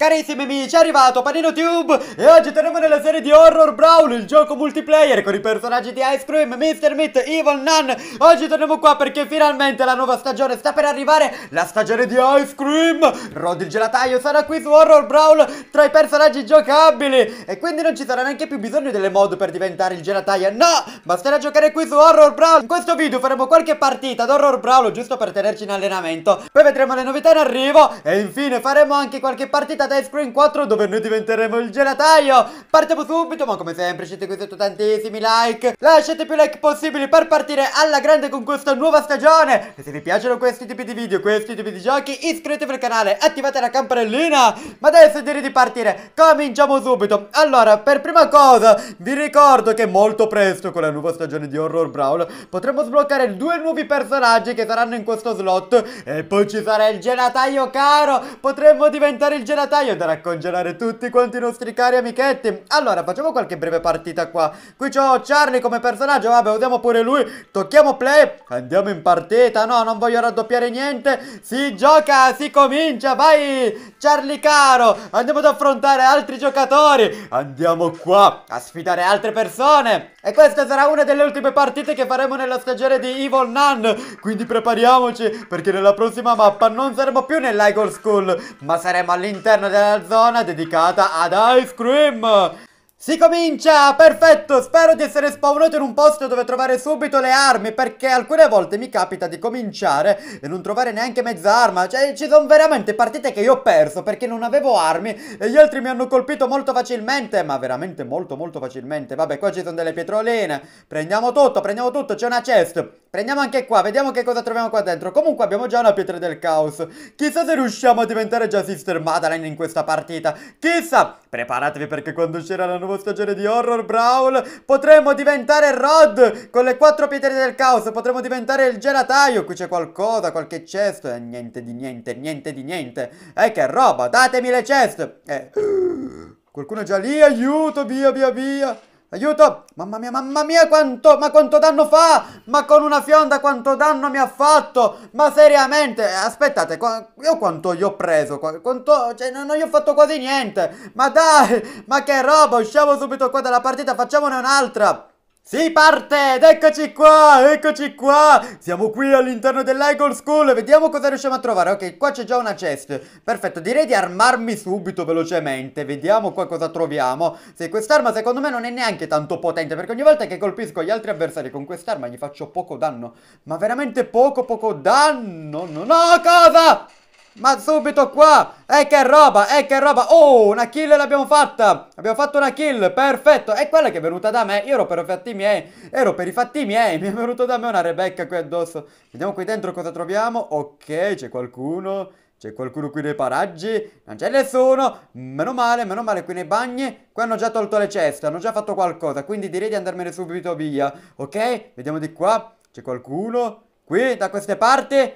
Carissimi amici, è arrivato Panino Tube e oggi torniamo nella serie di Horror Brawl, il gioco multiplayer con i personaggi di Ice Cream, Mr. Meat, Evil Nun. Oggi torniamo qua perché finalmente la nuova stagione sta per arrivare, la stagione di Ice Cream. Rod il gelataio sarà qui su Horror Brawl tra i personaggi giocabili e quindi non ci sarà neanche più bisogno delle mod per diventare il gelataio, no! Basterà giocare qui su Horror Brawl. In questo video faremo qualche partita ad Horror Brawl giusto per tenerci in allenamento, poi vedremo le novità in arrivo e infine faremo anche qualche partita Dive Screen 4 dove noi diventeremo il gelataio Partiamo subito ma come sempre siete qui sotto tantissimi like Lasciate più like possibili per partire alla grande con questa nuova stagione E se vi piacciono questi tipi di video, questi tipi di giochi iscrivetevi al canale, attivate la campanellina Ma adesso direi di partire, cominciamo subito Allora per prima cosa vi ricordo che molto presto con la nuova stagione di Horror Brawl Potremo sbloccare due nuovi personaggi che saranno in questo slot E poi ci sarà il gelataio caro, potremmo diventare il gelataio febbraio da raccongelare tutti quanti i nostri cari amichetti. Allora, facciamo qualche breve partita qua. Qui c'ho Charlie come personaggio, vabbè, vediamo pure lui. Tocchiamo play, andiamo in partita. No, non voglio raddoppiare niente. Si gioca, si comincia, vai! Charlie caro, andiamo ad affrontare altri giocatori. Andiamo qua a sfidare altre persone. E questa sarà una delle ultime partite che faremo nella stagione di Evil Nun. Quindi prepariamoci, perché nella prossima mappa non saremo più nell'Igol School, ma saremo all'interno della zona dedicata ad Ice Cream. Si comincia! Perfetto! Spero di essere spawnato in un posto dove trovare subito le armi perché alcune volte mi capita di cominciare e non trovare neanche mezza arma. Cioè ci sono veramente partite che io ho perso perché non avevo armi e gli altri mi hanno colpito molto facilmente. Ma veramente molto molto facilmente. Vabbè qua ci sono delle pietroline. Prendiamo tutto, prendiamo tutto. C'è una chest. Prendiamo anche qua, vediamo che cosa troviamo qua dentro. Comunque abbiamo già una pietra del caos. Chissà se riusciamo a diventare già Sister Madeline in questa partita. Chissà! Preparatevi perché quando uscirà la nuova stagione di Horror Brawl potremmo diventare Rod con le quattro pietre del caos. Potremmo diventare il gelataio. Qui c'è qualcosa, qualche cesto. Eh, niente di niente, niente di niente. Eh, che roba, datemi le chest. Eh. Qualcuno è già lì, aiuto, via, via, via. Aiuto! Mamma mia, mamma mia, quanto, ma quanto danno fa! Ma con una fionda quanto danno mi ha fatto! Ma seriamente, aspettate, io quanto gli ho preso? Quanto, cioè, non, gli ho fatto quasi niente! Ma dai, ma che roba, usciamo subito qua dalla partita, facciamone un'altra! Si parte ed eccoci qua, eccoci qua Siamo qui all'interno dell'Eagle School Vediamo cosa riusciamo a trovare Ok, qua c'è già una chest Perfetto, direi di armarmi subito velocemente Vediamo qua cosa troviamo Se quest'arma secondo me non è neanche tanto potente Perché ogni volta che colpisco gli altri avversari con quest'arma Gli faccio poco danno Ma veramente poco poco danno No, no, cosa? Ma subito qua! E eh, che roba, e eh, che roba! Oh, una kill l'abbiamo fatta! Abbiamo fatto una kill, perfetto! E quella che è venuta da me, io ero per i fatti miei, ero per i fatti miei, mi è venuta da me una Rebecca qui addosso. Vediamo qui dentro cosa troviamo. Ok, c'è qualcuno, c'è qualcuno qui nei paraggi, non c'è nessuno. Meno male, meno male qui nei bagni. Qui hanno già tolto le ceste, hanno già fatto qualcosa, quindi direi di andarmene subito via. Ok, vediamo di qua, c'è qualcuno. Qui, da queste parti,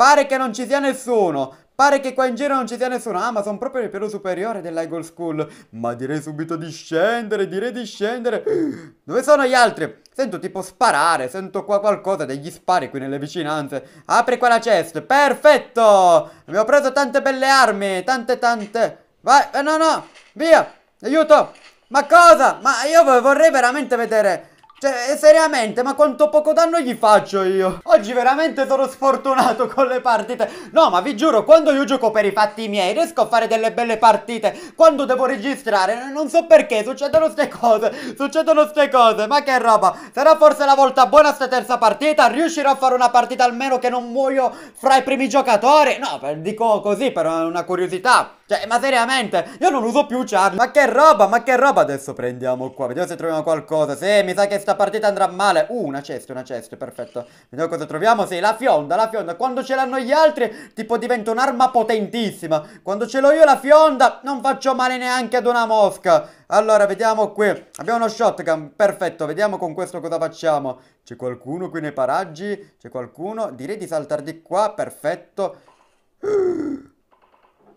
Pare che non ci sia nessuno. Pare che qua in giro non ci sia nessuno. Amazon proprio nel piano superiore dell'Eagle School. Ma direi subito di scendere, direi di scendere. Dove sono gli altri? Sento tipo sparare, sento qua qualcosa, degli spari qui nelle vicinanze. Apri qua la chest, perfetto! Abbiamo preso tante belle armi, tante tante. Vai, eh, no no, via, aiuto! Ma cosa? Ma io vorrei veramente vedere cioè, eh, seriamente, ma quanto poco danno gli faccio io? Oggi veramente sono sfortunato con le partite. No, ma vi giuro, quando io gioco per i fatti miei, riesco a fare delle belle partite. Quando devo registrare, non so perché, succedono ste cose. Succedono ste cose, ma che roba. Sarà forse la volta buona sta terza partita? Riuscirò a fare una partita almeno che non muoio fra i primi giocatori? No, dico così, per una curiosità. Cioè, ma seriamente, io non uso più Charlie. Ma che roba, ma che roba adesso prendiamo qua. Vediamo se troviamo qualcosa. Sì, mi sa che sta partita andrà male. Uh, una cesta, una cesta, perfetto. Vediamo cosa troviamo. Sì, la fionda, la fionda. Quando ce l'hanno gli altri, tipo diventa un'arma potentissima. Quando ce l'ho io la fionda, non faccio male neanche ad una mosca. Allora, vediamo qui. Abbiamo uno shotgun, perfetto. Vediamo con questo cosa facciamo. C'è qualcuno qui nei paraggi? C'è qualcuno? Direi di saltare di qua, perfetto. Ah,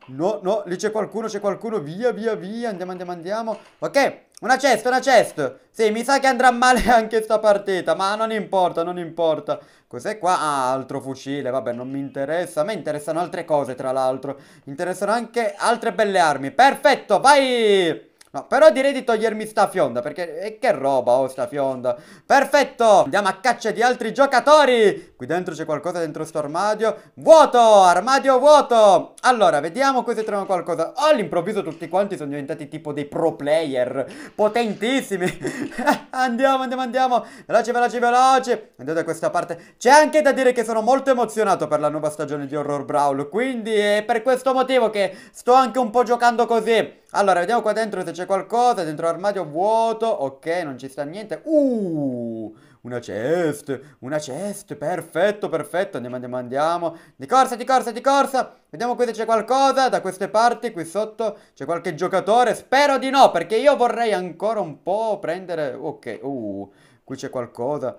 No, no, lì c'è qualcuno, c'è qualcuno, via, via, via, andiamo, andiamo, andiamo. Ok, una cesta, una cesta. Sì, mi sa che andrà male anche sta partita, ma non importa, non importa. Cos'è qua? Ah, altro fucile, vabbè, non mi interessa. A me interessano altre cose, tra l'altro. Interessano anche altre belle armi. Perfetto, vai! No, però direi di togliermi sta fionda, perché E che roba oh sta fionda. Perfetto, andiamo a caccia di altri giocatori. Qui dentro c'è qualcosa dentro sto armadio. Vuoto, armadio vuoto. Allora, vediamo qui se troviamo qualcosa. Oh, all'improvviso tutti quanti sono diventati tipo dei pro player, potentissimi. andiamo, andiamo, andiamo. Veloce, veloce, veloce. Andiamo da questa parte. C'è anche da dire che sono molto emozionato per la nuova stagione di Horror Brawl, quindi è per questo motivo che sto anche un po' giocando così. Allora, vediamo qua dentro se c'è qualcosa. Dentro l'armadio vuoto. Ok, non ci sta niente. Uh, una chest. Una chest. Perfetto, perfetto. Andiamo, andiamo, andiamo. Di corsa, di corsa, di corsa. Vediamo qui se c'è qualcosa. Da queste parti, qui sotto, c'è qualche giocatore. Spero di no, perché io vorrei ancora un po' prendere... Ok, uh, qui c'è qualcosa.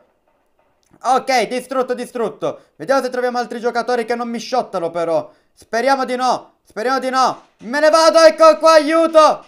Ok, distrutto, distrutto. Vediamo se troviamo altri giocatori che non mi sciottano però. Speriamo di no. Speriamo di no. Me ne vado, ecco qua, aiuto.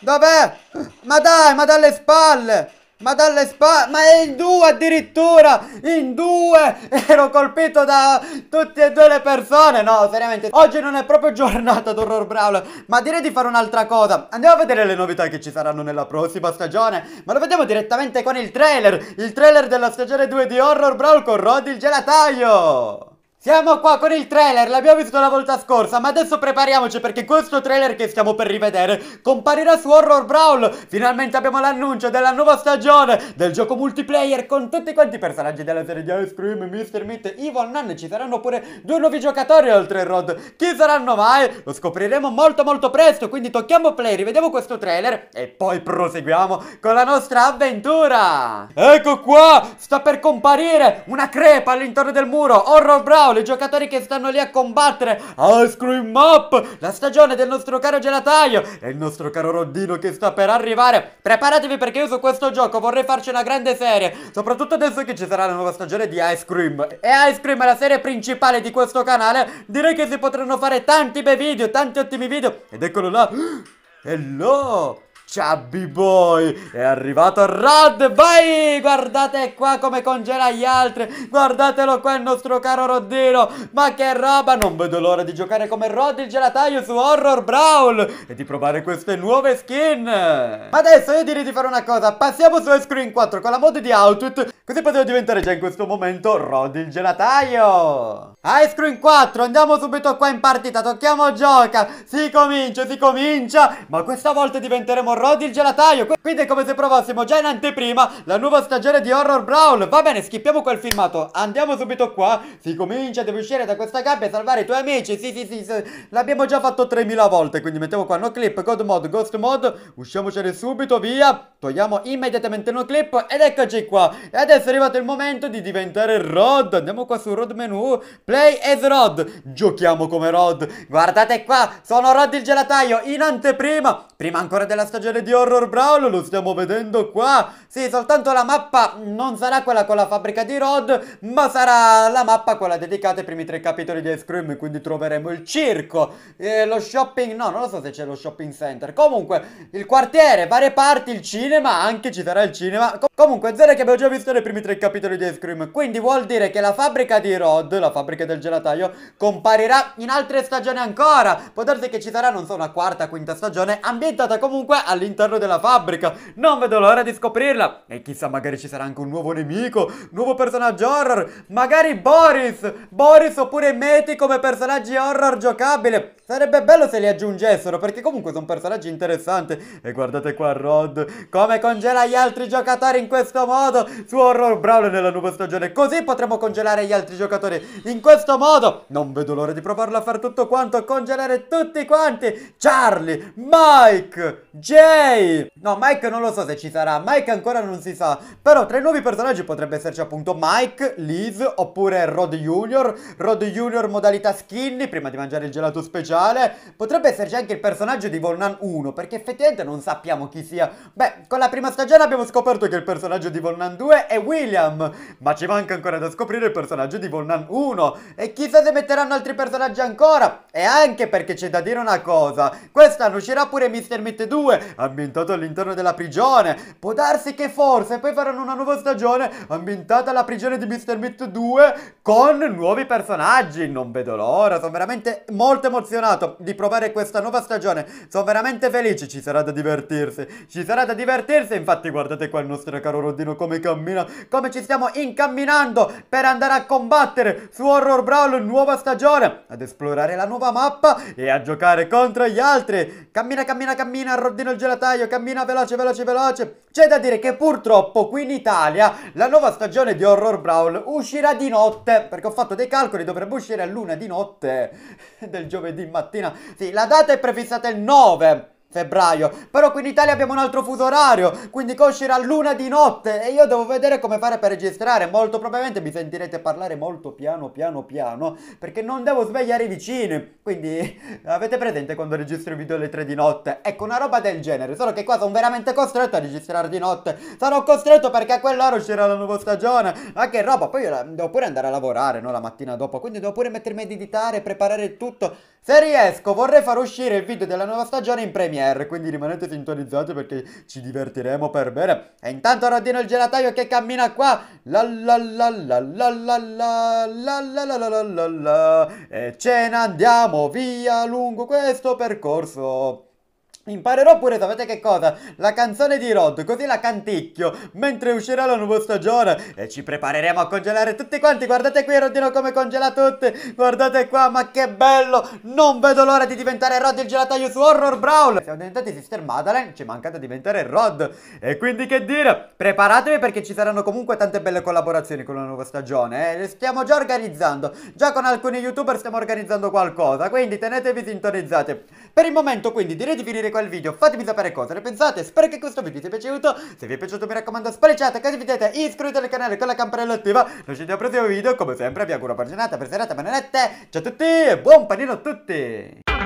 Dov'è? Ma dai, ma dalle spalle. Ma dalle spalle, ma è in due addirittura, in due, ero colpito da tutte e due le persone, no seriamente, oggi non è proprio giornata d'Horror Brawl, ma direi di fare un'altra cosa, andiamo a vedere le novità che ci saranno nella prossima stagione, ma lo vediamo direttamente con il trailer, il trailer della stagione 2 di Horror Brawl con Roddy il gelataio! Siamo qua con il trailer, l'abbiamo visto la volta scorsa, ma adesso prepariamoci perché questo trailer che stiamo per rivedere comparirà su Horror Brawl. Finalmente abbiamo l'annuncio della nuova stagione del gioco multiplayer con tutti quanti i personaggi della serie di Ice Cream, Mr. Meat, Evil Nun. Ci saranno pure due nuovi giocatori oltre il Rod. Chi saranno mai? Lo scopriremo molto molto presto, quindi tocchiamo play, rivediamo questo trailer e poi proseguiamo con la nostra avventura. Ecco qua, sta per comparire una crepa all'interno del muro, Horror Brawl Paolo, i giocatori che stanno lì a combattere. Ice Cream Up, la stagione del nostro caro gelataio e il nostro caro Roddino che sta per arrivare. Preparatevi perché io su questo gioco vorrei farci una grande serie, soprattutto adesso che ci sarà la nuova stagione di Ice Cream. E Ice Cream è la serie principale di questo canale, direi che si potranno fare tanti bei video, tanti ottimi video. Ed eccolo là. Hello! Chubby Boy è arrivato Rod, vai! Guardate qua come congela gli altri Guardatelo qua il nostro caro Roddino Ma che roba, non vedo l'ora di giocare come Rod il gelataio su Horror Brawl E di provare queste nuove skin Ma adesso io direi di fare una cosa Passiamo su Screen 4 con la mod di Outfit Così potevo diventare già in questo momento Rod il gelataio Ice 4, andiamo subito qua in partita Tocchiamo gioca, si comincia, si comincia Ma questa volta diventeremo Rod il gelataio Quindi è come se provassimo già in anteprima la nuova stagione di Horror Brawl Va bene, schippiamo quel filmato Andiamo subito qua Si comincia, devi uscire da questa gabbia e salvare i tuoi amici Sì, sì, sì, sì. l'abbiamo già fatto 3000 volte Quindi mettiamo qua no clip, god mod, ghost mod Usciamocene subito, via Togliamo immediatamente no clip ed eccoci qua E adesso è arrivato il momento di diventare Rod Andiamo qua su Rod menu Play as Rod Giochiamo come Rod Guardate qua, sono Rod il gelataio in anteprima Prima ancora della stagione genere di horror brawl lo stiamo vedendo qua Sì, soltanto la mappa non sarà quella con la fabbrica di Rod Ma sarà la mappa quella dedicata ai primi tre capitoli di Ice Cream Quindi troveremo il circo, eh, lo shopping, no non lo so se c'è lo shopping center Comunque, il quartiere, varie parti, il cinema, anche ci sarà il cinema Com Comunque, zero che abbiamo già visto nei primi tre capitoli di Ice Cream Quindi vuol dire che la fabbrica di Rod, la fabbrica del gelataio Comparirà in altre stagioni ancora Può darsi che ci sarà, non so, una quarta, quinta stagione Ambientata comunque al all'interno della fabbrica. Non vedo l'ora di scoprirla. E chissà, magari ci sarà anche un nuovo nemico, nuovo personaggio horror. Magari Boris, Boris oppure Meti come personaggi horror giocabile. Sarebbe bello se li aggiungessero perché comunque sono personaggi interessanti E guardate qua Rod come congela gli altri giocatori in questo modo Su Horror Brawl nella nuova stagione Così potremo congelare gli altri giocatori in questo modo Non vedo l'ora di provarlo a fare tutto quanto Congelare tutti quanti Charlie, Mike, Jay No Mike non lo so se ci sarà Mike ancora non si sa Però tra i nuovi personaggi potrebbe esserci appunto Mike, Liz oppure Rod Junior Rod Junior modalità skinny prima di mangiare il gelato speciale generale, potrebbe esserci anche il personaggio di Volnan 1, perché effettivamente non sappiamo chi sia. Beh, con la prima stagione abbiamo scoperto che il personaggio di Volnan 2 è William, ma ci manca ancora da scoprire il personaggio di Volnan 1, e chissà se metteranno altri personaggi ancora. E anche perché c'è da dire una cosa, quest'anno uscirà pure Mr. Meat 2, ambientato all'interno della prigione. Può darsi che forse poi faranno una nuova stagione ambientata alla prigione di Mr. Meat 2 con nuovi personaggi. Non vedo l'ora, sono veramente molto emozionato emozionato di provare questa nuova stagione. Sono veramente felice, ci sarà da divertirsi. Ci sarà da divertirsi, infatti guardate qua il nostro caro Rodino come cammina, come ci stiamo incamminando per andare a combattere su Horror Brawl nuova stagione, ad esplorare la nuova mappa e a giocare contro gli altri. Cammina, cammina, cammina, Rodino il gelataio, cammina veloce, veloce, veloce. C'è da dire che purtroppo qui in Italia la nuova stagione di Horror Brawl uscirà di notte, perché ho fatto dei calcoli, dovrebbe uscire a luna di notte del giovedì mattina mattina. Sì, la data è prefissata il 9 febbraio. Però qui in Italia abbiamo un altro fuso orario, quindi uscirà l'una di notte e io devo vedere come fare per registrare. Molto probabilmente mi sentirete parlare molto piano piano piano perché non devo svegliare i vicini. Quindi avete presente quando registro i video alle 3 di notte? Ecco, una roba del genere, solo che qua sono veramente costretto a registrare di notte. Sarò costretto perché a quell'ora uscirà la nuova stagione. Ma che roba, poi io devo pure andare a lavorare, no, la mattina dopo, quindi devo pure mettermi a editare, preparare tutto. Se riesco, vorrei far uscire il video della nuova stagione in premiere ASMR, quindi rimanete sintonizzati perché ci divertiremo per bene. E intanto Rodino il gelataio che cammina qua. La la la la la la la la la la la la E ce ne andiamo via lungo questo percorso. Imparerò pure, sapete che cosa? La canzone di Rod, così la canticchio mentre uscirà la nuova stagione e ci prepareremo a congelare tutti quanti. Guardate qui Rodino come congela tutti, guardate qua, ma che bello! Non vedo l'ora di diventare Rod il gelataio su Horror Brawl. Siamo diventati Sister Madeleine, ci manca da diventare Rod. E quindi che dire? Preparatevi perché ci saranno comunque tante belle collaborazioni con la nuova stagione, eh? Le stiamo già organizzando, già con alcuni youtuber stiamo organizzando qualcosa, quindi tenetevi sintonizzati. Per il momento quindi direi di finire con qua video Fatemi sapere cosa ne pensate Spero che questo video ti sia piaciuto Se vi è piaciuto mi raccomando spalleggiate, condividete Iscrivetevi al canale con la campanella attiva Noi ci vediamo al prossimo video Come sempre vi auguro buona giornata, buona serata, buonanotte Ciao a tutti e buon panino a tutti